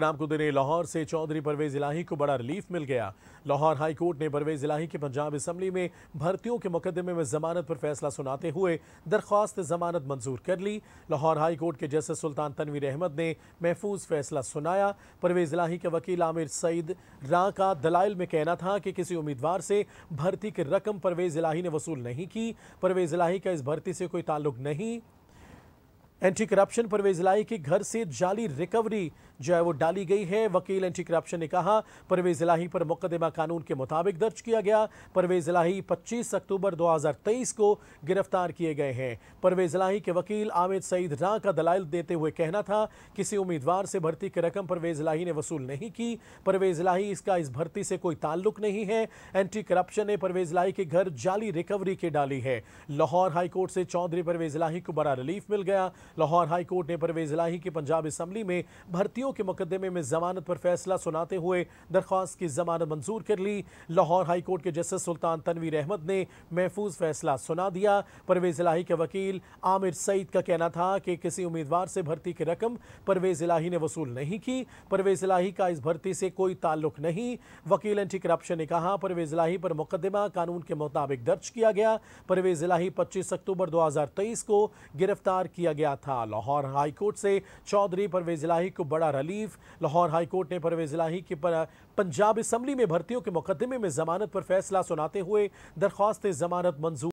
राम को दिने लाहौर से चौधरी परवेज इलाही को बड़ा रिलीफ मिल गया लाहौर हाई कोर्ट ने परवेज इलाही के पंजाब असम्बली में भर्तियों के मुकदमे में जमानत पर फैसला सुनाते हुए दरख्वास्त जमानत मंजूर कर ली लाहौर हाई कोर्ट के जस्टिस सुल्तान तनवीर अहमद ने महफूज फैसला सुनाया परवेज इलाही के वकील आमिर सईद रा का दलाइल में कहना था कि किसी उम्मीदवार से भर्ती की रकम परवेज इलाही ने वसूल नहीं की परवेज इलाही का इस भर्ती से कोई ताल्लुक नहीं एंटी करप्शन परवेज इलाही के घर से जाली रिकवरी जो है वो डाली गई है वकील एंटी करप्शन ने कहा परवेज इलाही पर मुकदमा कानून के मुताबिक दर्ज किया गया परवेज इलाही 25 अक्टूबर 2023 को गिरफ्तार किए गए हैं परवेज इलाही के वकील आमिर सईद राह का दलाइल देते हुए कहना था किसी उम्मीदवार से भर्ती की रकम परवेज इलाही ने वसूल नहीं की परवेज इलाही इसका इस भर्ती से कोई ताल्लुक नहीं है एंटी करप्शन ने परवेज इलाही के घर जाली रिकवरी के डाली है लाहौर हाईकोर्ट से चौधरी परवेज इलाही को बड़ा रिलीफ मिल गया लाहौर हाई कोर्ट ने परवेज इलाही की पंजाब इसम्बली में भर्तियों के मुकदमे में जमानत पर फैसला सुनाते हुए दरख्वास्त की जमानत मंजूर कर ली लाहौर हाई कोर्ट के जस्टिस सुल्तान तनवीर अहमद ने महफूज फैसला सुना दिया परवेज इलाही के वकील आमिर सईद का कहना था कि किसी उम्मीदवार से भर्ती की रकम परवेज इलाही ने वसूल नहीं की परवेज इलाही का इस भर्ती से कोई ताल्लुक नहीं वकील एंटी करप्शन ने कहा परवेज इलाही पर मुकदमा कानून के मुताबिक दर्ज किया गया परवेज इलाही पच्चीस अक्टूबर दो को गिरफ्तार किया गया था लाहौर हाईकोर्ट से चौधरी परवेज इलाही को बड़ा रिलीफ लाहौर हाईकोर्ट ने परवेज इलाही की पंजाब असम्बली में भर्तियों के मुकदमे में जमानत पर फैसला सुनाते हुए दरख्वास्त जमानत मंजूर